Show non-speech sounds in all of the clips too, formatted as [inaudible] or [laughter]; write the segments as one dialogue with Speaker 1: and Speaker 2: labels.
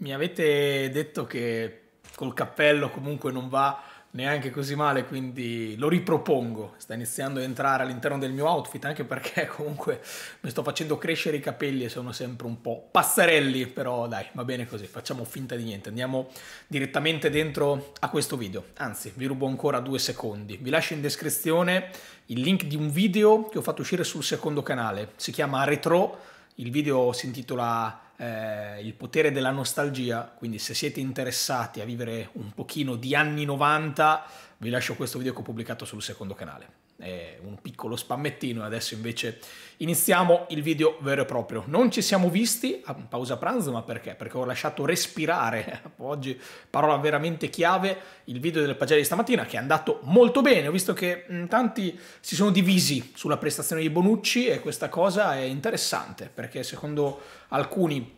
Speaker 1: Mi avete detto che col cappello comunque non va neanche così male, quindi lo ripropongo. Sta iniziando a entrare all'interno del mio outfit, anche perché [laughs] comunque mi sto facendo crescere i capelli e sono sempre un po' passarelli, però dai, va bene così, facciamo finta di niente. Andiamo direttamente dentro a questo video. Anzi, vi rubo ancora due secondi. Vi lascio in descrizione il link di un video che ho fatto uscire sul secondo canale. Si chiama Retro il video si intitola eh, Il potere della nostalgia, quindi se siete interessati a vivere un pochino di anni 90, vi lascio questo video che ho pubblicato sul secondo canale eh, un piccolo spammettino e adesso invece iniziamo il video vero e proprio. Non ci siamo visti a ah, pausa pranzo, ma perché? Perché ho lasciato respirare, [laughs] ecco, oggi parola veramente chiave, il video del pagelle di stamattina che è andato molto bene. Ho visto che mm, tanti si sono divisi sulla prestazione di Bonucci e questa cosa è interessante perché secondo alcuni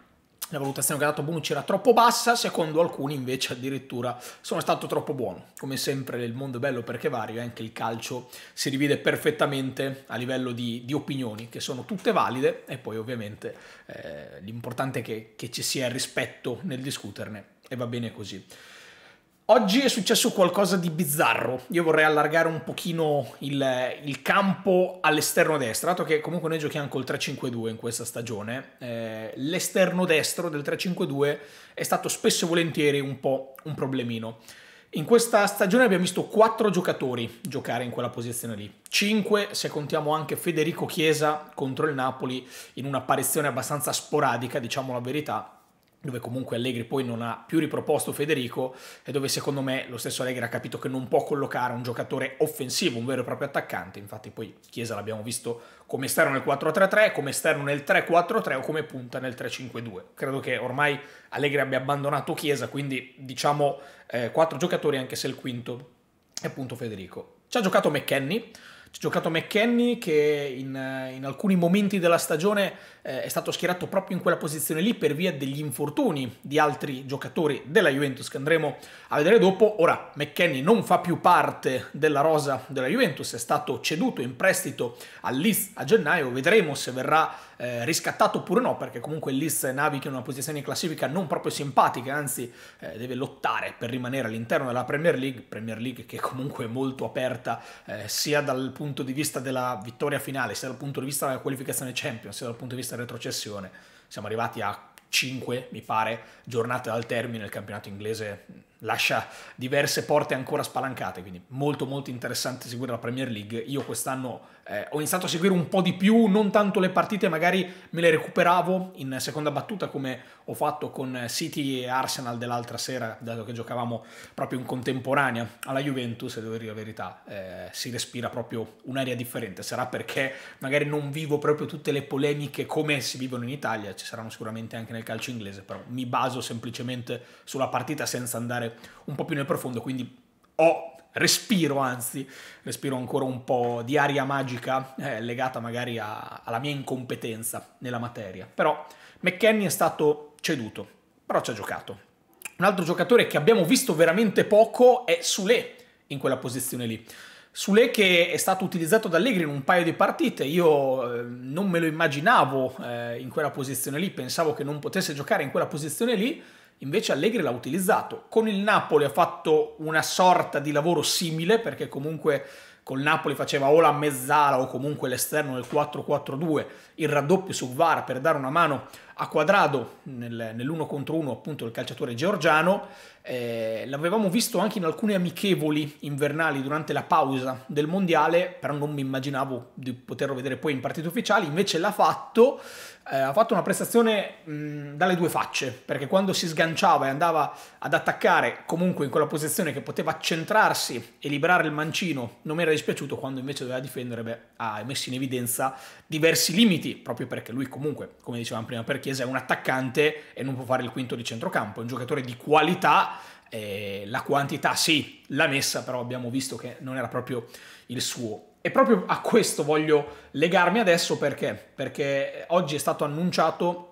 Speaker 1: la valutazione che ha dato Bonucci era troppo bassa, secondo alcuni invece addirittura sono stato troppo buono. Come sempre il mondo è bello perché vario e anche il calcio si divide perfettamente a livello di, di opinioni che sono tutte valide e poi ovviamente eh, l'importante è che, che ci sia il rispetto nel discuterne e va bene così. Oggi è successo qualcosa di bizzarro, io vorrei allargare un pochino il, il campo all'esterno destro, dato che comunque noi giochiamo col 3-5-2 in questa stagione, eh, l'esterno destro del 3-5-2 è stato spesso e volentieri un po' un problemino. In questa stagione abbiamo visto 4 giocatori giocare in quella posizione lì, 5 se contiamo anche Federico Chiesa contro il Napoli in un'apparizione abbastanza sporadica, diciamo la verità, dove comunque Allegri poi non ha più riproposto Federico e dove secondo me lo stesso Allegri ha capito che non può collocare un giocatore offensivo, un vero e proprio attaccante, infatti poi Chiesa l'abbiamo visto come esterno nel 4-3-3, come esterno nel 3-4-3 o come punta nel 3-5-2. Credo che ormai Allegri abbia abbandonato Chiesa, quindi diciamo eh, quattro giocatori anche se il quinto è appunto Federico. Ci ha giocato McKenny, c'è giocato McKenny che in, in, alcuni momenti della stagione eh, è stato schierato proprio in quella posizione lì per via degli infortuni di altri giocatori della Juventus che andremo a vedere dopo. Ora McKenny non fa più parte della rosa della Juventus, è stato ceduto in prestito all'Is a gennaio, vedremo se verrà eh, riscattato oppure no, perché comunque Liz naviga in una posizione in classifica non proprio simpatica, anzi eh, deve lottare per rimanere all'interno della Premier League, Premier League che comunque è molto aperta eh, sia dal punto di vista della vittoria finale, sia dal punto di vista della qualificazione Champions, sia dal punto di vista della retrocessione. Siamo arrivati a 5, mi pare, giornate dal termine, il campionato inglese lascia diverse porte ancora spalancate, quindi molto molto interessante seguire la Premier League. Io quest'anno eh, ho iniziato a seguire un po' di più, non tanto le partite, magari me le recuperavo in seconda battuta come ho fatto con City e Arsenal dell'altra sera, dato che giocavamo proprio in contemporanea alla Juventus, e devo dire la verità, eh, si respira proprio un'aria differente. Sarà perché magari non vivo proprio tutte le polemiche come si vivono in Italia, ci saranno sicuramente anche nel calcio inglese, però mi baso semplicemente sulla partita senza andare un po' più nel profondo, quindi ho respiro anzi, respiro ancora un po' di aria magica eh, legata magari a, alla mia incompetenza nella materia. Però McKenny è stato ceduto, però ci ha giocato. Un altro giocatore che abbiamo visto veramente poco è Sule in quella posizione lì. Sule che è stato utilizzato da Allegri in un paio di partite, io eh, non me lo immaginavo eh, in quella posizione lì, pensavo che non potesse giocare in quella posizione lì, Invece Allegri l'ha utilizzato. Con il Napoli ha fatto una sorta di lavoro simile perché comunque col Napoli faceva o la mezzala o comunque l'esterno del 4-4-2, il raddoppio su VAR per dare una mano a quadrado nel, nell'1 contro 1, appunto il calciatore georgiano, eh, l'avevamo visto anche in alcune amichevoli invernali durante la pausa del mondiale, però non mi immaginavo di poterlo vedere poi in partite ufficiali, invece l'ha fatto, eh, ha fatto una prestazione mh, dalle due facce, perché quando si sganciava e andava ad attaccare comunque in quella posizione che poteva centrarsi e liberare il mancino, non mi era dispiaciuto, quando invece doveva difendere beh, ha messo in evidenza diversi limiti, proprio perché lui comunque, come dicevamo prima, per perché Chiesa è un attaccante e non può fare il quinto di centrocampo, è un giocatore di qualità, eh, la quantità sì, l'ha messa, però abbiamo visto che non era proprio il suo. E proprio a questo voglio legarmi adesso perché? Perché oggi è stato annunciato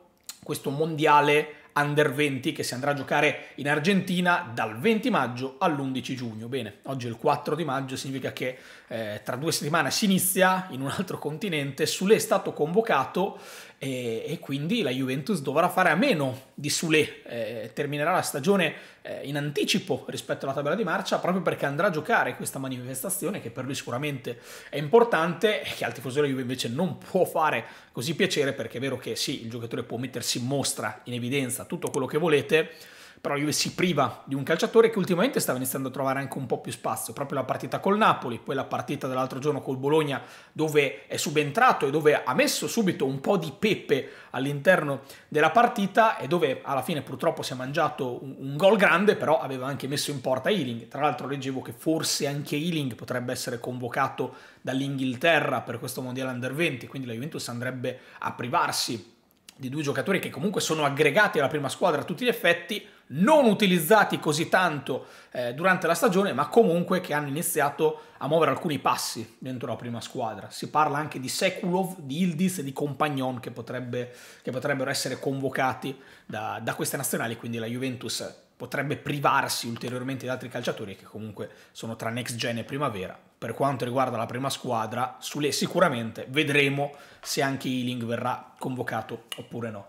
Speaker 1: questo mondiale under 20 che si andrà a giocare in Argentina dal 20 maggio all'11 giugno. Bene, oggi è il 4 di maggio, significa che eh, tra due settimane si inizia in un altro continente. Sule è stato convocato e, e, quindi la Juventus dovrà fare a meno di Sule, eh, terminerà la stagione eh, in anticipo rispetto alla tabella di marcia proprio perché andrà a giocare questa manifestazione che per lui sicuramente è importante e che al tifoso della Juve invece non può fare così piacere perché è vero che sì, il giocatore può mettersi in mostra, in evidenza, tutto quello che volete, però Juve si priva di un calciatore che ultimamente stava iniziando a trovare anche un po' più spazio, proprio la partita col Napoli, poi la partita dell'altro giorno col Bologna dove è subentrato e dove ha messo subito un po' di pepe all'interno della partita e dove alla fine purtroppo si è mangiato un, un gol grande, però aveva anche messo in porta Ealing. Tra l'altro leggevo che forse anche Ealing potrebbe essere convocato dall'Inghilterra per questo Mondiale Under 20, quindi la Juventus andrebbe a privarsi di due giocatori che comunque sono aggregati alla prima squadra a tutti gli effetti, non utilizzati così tanto eh, durante la stagione, ma comunque che hanno iniziato a muovere alcuni passi dentro la prima squadra. Si parla anche di Sekulov, di Ildiz e di Compagnon che, potrebbe, che potrebbero essere convocati da, da queste nazionali, quindi la Juventus potrebbe privarsi ulteriormente di altri calciatori che comunque sono tra next gen e primavera. Per quanto riguarda la prima squadra, sicuramente vedremo se anche Ealing verrà convocato oppure no.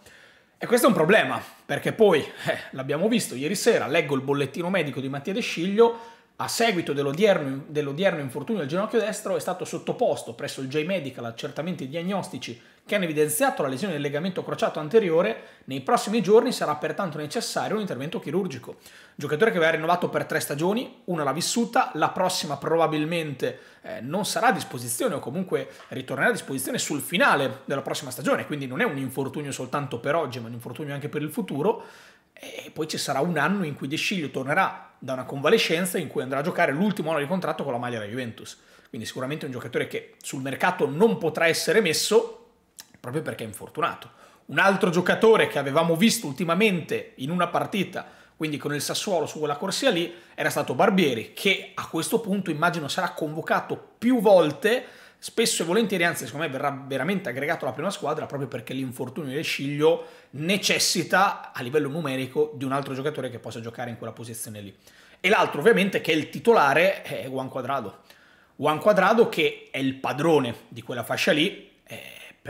Speaker 1: E questo è un problema, perché poi, eh, l'abbiamo visto ieri sera, leggo il bollettino medico di Mattia De Sciglio, a seguito dell'odierno, dell infortunio del ginocchio destro è stato sottoposto presso il J-Medical accertamenti diagnostici che hanno evidenziato la lesione del legamento crociato anteriore, nei prossimi giorni sarà pertanto necessario un intervento chirurgico. Giocatore che verrà rinnovato per tre stagioni, una l'ha vissuta, la prossima probabilmente eh, non sarà a disposizione o comunque ritornerà a disposizione sul finale della prossima stagione, quindi non è un infortunio soltanto per oggi, ma un infortunio anche per il futuro. E poi ci sarà un anno in cui De Sciglio tornerà da una convalescenza in cui andrà a giocare l'ultimo anno di contratto con la maglia della Juventus. Quindi sicuramente un giocatore che sul mercato non potrà essere messo, proprio perché è infortunato. Un altro giocatore che avevamo visto ultimamente in una partita, quindi con il Sassuolo su quella corsia lì, era stato Barbieri, che a questo punto immagino sarà convocato più volte, spesso e volentieri, anzi secondo me verrà veramente aggregato alla prima squadra, proprio perché l'infortunio di Sciglio necessita a livello numerico di un altro giocatore che possa giocare in quella posizione lì. E l'altro ovviamente che è il titolare è Juan Quadrado. Juan Quadrado che è il padrone di quella fascia lì, eh,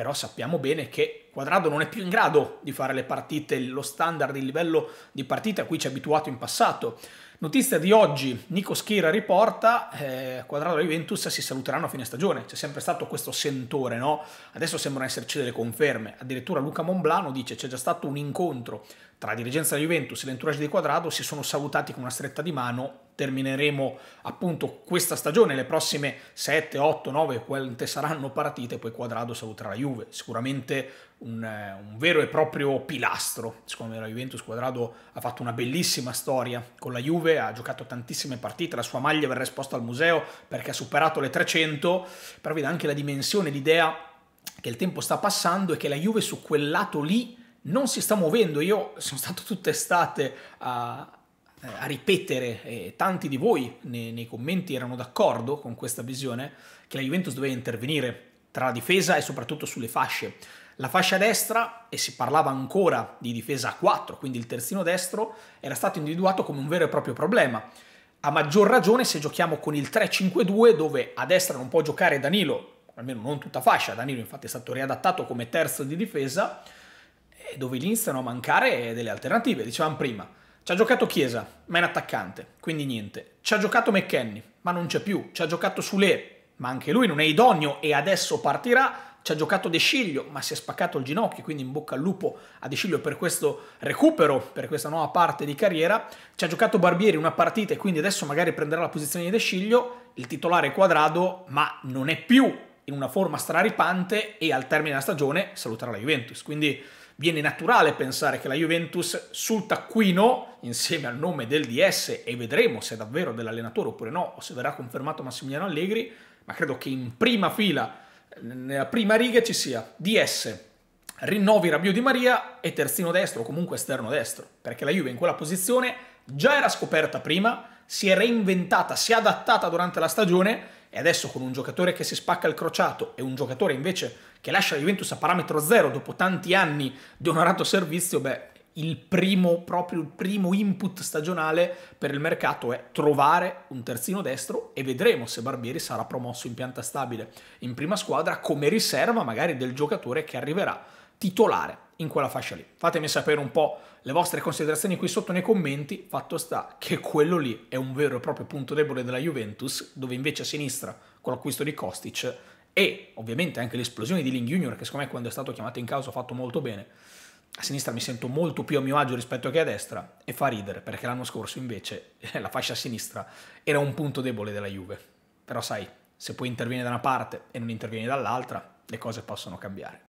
Speaker 1: però sappiamo bene che Quadrado non è più in grado di fare le partite, lo standard, il livello di partita a cui ci ha abituato in passato. Notizia di oggi, Nico Schira riporta, eh, Quadrado e Juventus si saluteranno a fine stagione, c'è sempre stato questo sentore, no? Adesso sembrano esserci delle conferme, addirittura Luca Monblano dice c'è già stato un incontro tra la dirigenza della Juventus e l'entourage di Quadrado, si sono salutati con una stretta di mano, termineremo appunto questa stagione, le prossime 7, 8, 9, quante saranno partite, poi Quadrado saluterà la Juve, sicuramente un, eh, un, vero e proprio pilastro. Secondo me la Juventus Quadrado ha fatto una bellissima storia con la Juve, ha giocato tantissime partite, la sua maglia verrà esposta al museo perché ha superato le 300, però vede anche la dimensione, l'idea che il tempo sta passando e che la Juve su quel lato lì non si sta muovendo. Io sono stato tutta estate a, a ripetere, e tanti di voi nei, nei commenti erano d'accordo con questa visione, che la Juventus doveva intervenire tra la difesa e soprattutto sulle fasce. La fascia destra, e si parlava ancora di difesa a 4, quindi il terzino destro, era stato individuato come un vero e proprio problema. A maggior ragione se giochiamo con il 3-5-2 dove a destra non può giocare Danilo, almeno non tutta fascia, Danilo infatti è stato riadattato come terzo di difesa, dove iniziano a mancare delle alternative, dicevamo prima. Ci ha giocato Chiesa, ma è un attaccante, quindi niente. Ci ha giocato McKenny, ma non c'è più. Ci ha giocato Sule, ma anche lui non è idoneo e adesso partirà ci ha giocato De Sciglio, ma si è spaccato il ginocchio, quindi in bocca al lupo a De Sciglio per questo recupero, per questa nuova parte di carriera. Ci ha giocato Barbieri una partita e quindi adesso magari prenderà la posizione di De Sciglio, il titolare quadrado, ma non è più in una forma straripante e al termine della stagione saluterà la Juventus. Quindi viene naturale pensare che la Juventus sul taccuino, insieme al nome del DS, e vedremo se è davvero dell'allenatore oppure no, o se verrà confermato Massimiliano Allegri, ma credo che in prima fila nella prima riga ci sia DS, rinnovi Rabio di Maria e terzino destro, comunque esterno destro, perché la Juve in quella posizione già era scoperta prima, si è reinventata, si è adattata durante la stagione e adesso con un giocatore che si spacca il crociato e un giocatore invece che lascia la Juventus a parametro zero dopo tanti anni di onorato servizio, beh, il primo, proprio il primo input stagionale per il mercato è trovare un terzino destro e vedremo se Barbieri sarà promosso in pianta stabile in prima squadra come riserva magari del giocatore che arriverà titolare in quella fascia lì. Fatemi sapere un po' le vostre considerazioni qui sotto nei commenti, fatto sta che quello lì è un vero e proprio punto debole della Juventus, dove invece a sinistra con l'acquisto di Kostic e ovviamente anche l'esplosione di Ling Junior che secondo me quando è stato chiamato in causa ha fatto molto bene, a sinistra mi sento molto più a mio agio rispetto che a destra e fa ridere perché l'anno scorso invece [laughs] la fascia sinistra era un punto debole della Juve. Però sai, se poi intervieni da una parte e non intervieni dall'altra, le cose possono cambiare.